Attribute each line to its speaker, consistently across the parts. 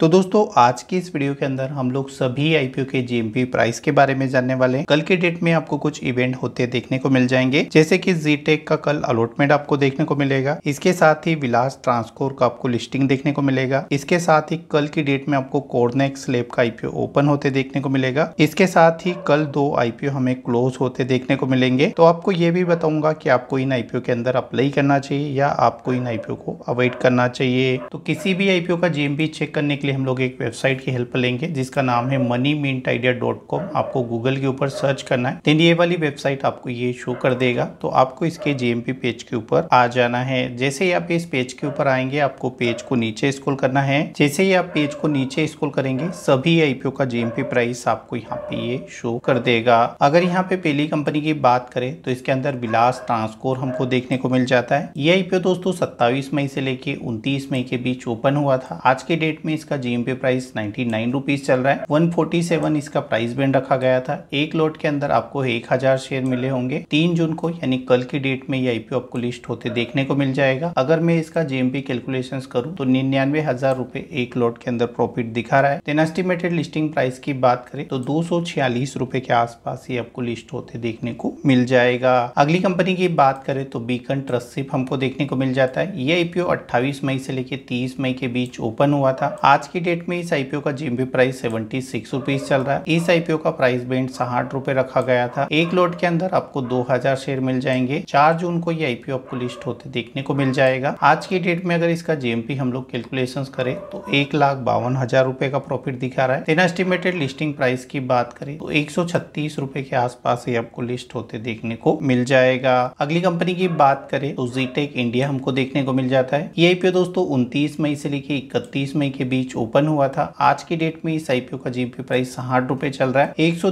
Speaker 1: तो दोस्तों आज की इस वीडियो के अंदर हम लोग सभी आईपीओ के जीएमपी प्राइस के बारे में जानने वाले हैं कल के डेट में आपको कुछ इवेंट होते देखने को मिल जाएंगे जैसे कि जीटेक का कल अलॉटमेंट आपको देखने को मिलेगा इसके साथ ही विलास ट्रांसकोर का आपको लिस्टिंग देखने को मिलेगा इसके साथ ही कल की डेट में आपको कोर्नेक्स स्लेब का आईपीओ ओपन होते देखने को मिलेगा इसके साथ ही कल दो आईपीओ हमें क्लोज होते देखने को मिलेंगे तो आपको ये भी बताऊंगा की आपको इन आईपीओ के अंदर अप्लाई करना चाहिए या आपको इन आईपीओ को अवॉइड करना चाहिए तो किसी भी आईपीओ का जीएमपी चेक करने के लिए हम लोग एक वेबसाइट की हेल्प लेंगे जिसका नाम है Money Mint Idea dot com आपको गूगल के ऊपर सर्च करना है देन ये वाली वेबसाइट आपको ये शो कर देगा तो आपको इसके जेएमपी पेज के ऊपर आ जाना है जैसे ही आप इस पेज के ऊपर आएंगे आपको पेज को नीचे स्क्रॉल करना है जैसे ही आप पेज को नीचे स्क्रॉल करेंगे सभी आईपीओ का जेएमपी प्राइस आपको यहाँ पे ये शो कर देगा अगर यहाँ पे पहली कंपनी की बात करें तो इसके अंदर बिलास ट्रांसकोर हमको देखने को मिल जाता है ये आईपीओ दोस्तों सत्ताईस मई से लेके उनतीस मई के बीच ओपन हुआ था आज के डेट में इसका इसका GMP price ninety nine rupees चल रहा है वन फोर्टी सेवन इसका प्राइस बैंड रखा गया था एक लॉट के अंदर आपको एक हजार शेयर मिले होंगे तीन जून को यानी कल की डेट में ये आईपीओ आपको लिस्ट होते देखने को मिल जाएगा अगर मैं इसका जेएमपी कैलकुलेशन करूँ तो निन्यानवे हजार रूपए एक लॉट के अंदर प्रॉफिट दिखा रहा है देन एस्टिमेटेड लिस्टिंग प्राइस की बात करें तो दो सौ छियालीस रूपए के आसपास ही आपको लिस्ट होते देखने को मिल जाएगा अगली कंपनी की बात करें तो बीकन ट्रस्ट ट्रस्टशिप हमको देखने को मिल जाता है ये आईपीओ अट्ठाईस मई से लेकर तीस मई के बीच ओपन हुआ था आज आज की डेट में इस आईपीओ का GMP price seventy six rupees चल रहा है इस आईपीओ का प्राइस बैंड साठ रुपए रखा गया था एक लोट के अंदर आपको दो हजार शेयर मिल जाएंगे चार जून को ये आईपीओ आपको लिस्ट होते देखने को मिल जाएगा आज की डेट में अगर इसका जीएमपी हम लोग कैलकुलेशन करें तो एक लाख बावन हजार रूपए का प्रॉफिट दिखा रहा है इन एस्टिमेटेड लिस्टिंग प्राइस की बात करें तो एक सौ छत्तीस रूपए के आसपास ये आपको लिस्ट होते देखने को मिल जाएगा अगली कंपनी की बात करें तो जीटेक इंडिया हमको देखने को मिल जाता है ये आईपीओ दोस्तों उनतीस मई से लेके इकतीस मई के बीच ओपन हुआ था आज की डेट में इस आईपीओ का जीपी प्राइस साठ रुपए चल रहा है एक सौ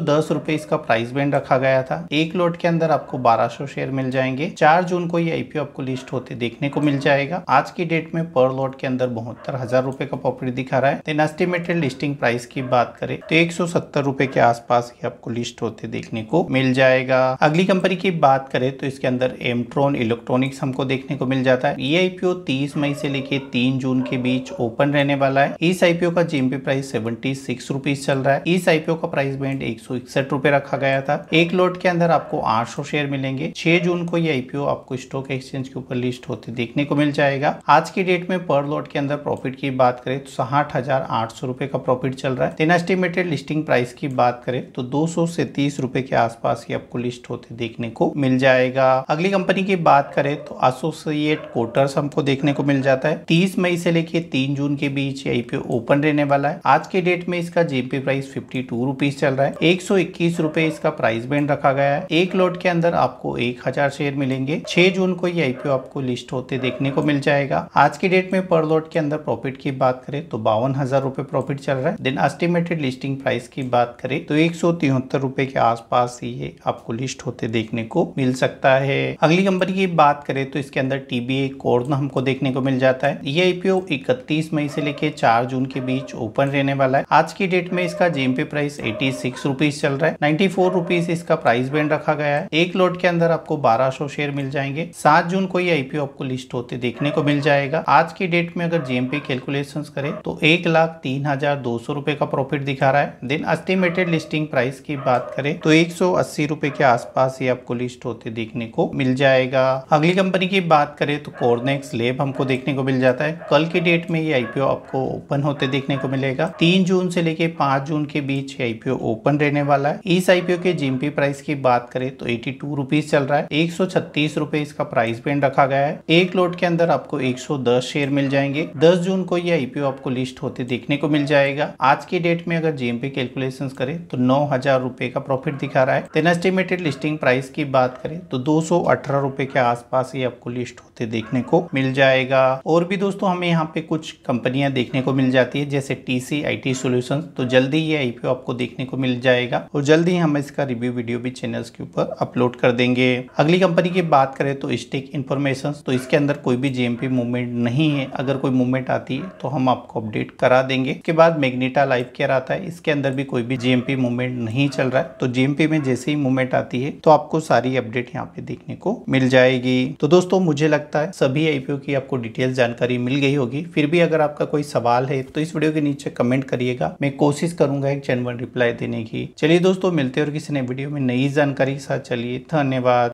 Speaker 1: इसका प्राइस बैंड रखा गया था एक लोट के अंदर आपको बारह शेयर मिल जाएंगे चार जून को ये आईपीओ आपको लिस्ट होते देखने को मिल जाएगा आज की डेट में पर लोट के अंदर बहत्तर हजार रूपए का प्रॉफिट दिखा रहा है देन एस्टिमेटेड लिस्टिंग प्राइस की बात करें तो एक सौ सत्तर रुपए के आसपास ही आपको लिस्ट होते देखने को मिल जाएगा अगली कंपनी की बात करें तो इसके अंदर एमट्रोन इलेक्ट्रॉनिक्स हमको देखने को मिल जाता है ये आईपीओ तीस मई से लेके तीन जून के बीच ओपन रहने वाला है इस आईपीओ का GMP price seventy six rupees चल रहा है इस आईपीओ का प्राइस बैंड एक सौ इकसठ रुपए रखा गया था एक लॉट के अंदर आपको आठ सौ शेयर मिलेंगे छह जून को ये आईपीओ आपको स्टॉक एक्सचेंज के ऊपर लिस्ट होते देखने को मिल जाएगा आज की डेट में पर लॉट के अंदर प्रॉफिट की बात करें तो साठ हजार आठ सौ रुपए का प्रॉफिट चल रहा है देन एस्टिमेटेड लिस्टिंग प्राइस की बात करें तो दो सौ से तीस रुपए के आसपास ही आपको लिस्ट होते देखने को मिल जाएगा अगली कंपनी की बात करें तो एसोसिएट क्वार्टर हमको देखने को मिल जाता है तीस मई से लेके तीन जून के बीच आईपीओ ओपन रहने वाला है आज के डेट में इसका GMP price fifty two rupees चल रहा है एक सौ इक्कीस रुपए इसका प्राइस बैंड रखा गया है एक लॉट के अंदर आपको एक हजार शेयर मिलेंगे छह जून को ये आईपीओ आपको लिस्ट होते देखने को मिल जाएगा आज के डेट में पर लॉट के अंदर प्रॉफिट की बात करें तो बावन हजार रूपए प्रॉफिट चल रहा है देन एस्टिमेटेड लिस्टिंग प्राइस की बात करें तो एक सौ तिहत्तर रूपए के आसपास ये आपको लिस्ट होते देखने को मिल सकता है अगली कंपनी की बात करें तो इसके अंदर टीबीए कोर्न हमको देखने को मिल जाता है ये आईपीओ इकतीस मई से लेके चार जून के बीच ओपन रहने वाला है आज की डेट में इसका GMP price eighty six rupees चल रहा है नाइन्टी फोर रुपीज इसका प्राइस बैंड रखा गया है एक लोट के अंदर आपको बारह सौ शेयर मिल जाएंगे सात जून को ये आईपीओ आपको लिस्ट होते देखने को मिल जाएगा आज की डेट में अगर जेएमपी कैलकुलेशन करे तो एक लाख तीन हजार दो सौ रुपए का प्रॉफिट दिखा रहा है देन एस्टिमेटेड लिस्टिंग प्राइस की बात करें तो एक सौ अस्सी रूपए के आसपास ये आपको लिस्ट होते देखने को मिल जाएगा अगली कंपनी की बात करें तो कॉर्नेक्स लेब हमको देखने को मिल जाता है कल की डेट में ये आईपीओ आपको ओपन ओपन होते देखने को मिलेगा तीन जून से लेके पांच जून के बीच आईपीओ ओपन रहने वाला है इस आईपीओ के जीएमपी प्राइस की बात करें तो एटी टू रुपीज चल रहा है एक सौ छत्तीस रुपए इसका प्राइस बैंड रखा गया है एक लोट के अंदर आपको एक सौ दस शेयर मिल जाएंगे दस जून को ये आईपीओ आपको लिस्ट होते देखने को मिल जाएगा आज की डेट में अगर जीएमपी कैलकुलेशन करे तो नौ हजार रुपए का प्रॉफिट दिखा रहा है देन एस्टिमेटेड लिस्टिंग प्राइस की बात करें तो दो सौ अठारह रुपए के आसपास ये आपको लिस्ट होते देखने को मिल जाएगा और भी दोस्तों हमें यहाँ पे कुछ कंपनियां देखने को मिल मिल जाती है जैसे T C I T solution तो जल्दी ये आई पी ओ आपको देखने को मिल जाएगा और जल्दी ही हम इसका रिव्यू वीडियो भी चैनल्स के ऊपर अपलोड कर देंगे अगली कंपनी की बात करें तो स्टेक इन्फॉर्मेशन तो इसके अंदर कोई भी पी मूवमेंट नहीं है अगर कोई मूवमेंट आती है तो हम आपको अपडेट करा देंगे इसके बाद मैग्नेटा लाइफ केयर आता है इसके अंदर भी कोई भी जीएमपी मूवमेंट नहीं चल रहा है तो जीएमपी में जैसे ही मूवमेंट आती है तो आपको सारी अपडेट यहाँ पे देखने को मिल जाएगी तो दोस्तों मुझे लगता है सभी आईपीओ की आपको डिटेल जानकारी मिल गई होगी फिर भी अगर आपका कोई सवाल है है तो इस वीडियो के नीचे कमेंट करिएगा मैं कोशिश करूंगा एक जेनवन रिप्लाई देने की चलिए दोस्तों मिलते हैं और किसी नई वीडियो में नई जानकारी के साथ चलिए धन्यवाद